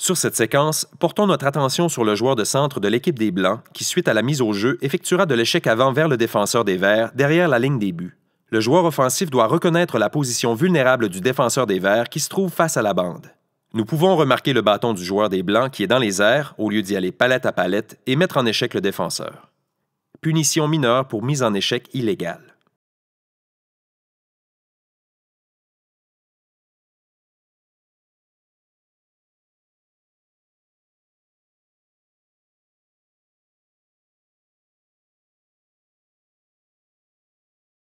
Sur cette séquence, portons notre attention sur le joueur de centre de l'équipe des Blancs qui, suite à la mise au jeu, effectuera de l'échec avant vers le défenseur des Verts, derrière la ligne des buts. Le joueur offensif doit reconnaître la position vulnérable du défenseur des Verts qui se trouve face à la bande. Nous pouvons remarquer le bâton du joueur des Blancs qui est dans les airs, au lieu d'y aller palette à palette et mettre en échec le défenseur. Punition mineure pour mise en échec illégale.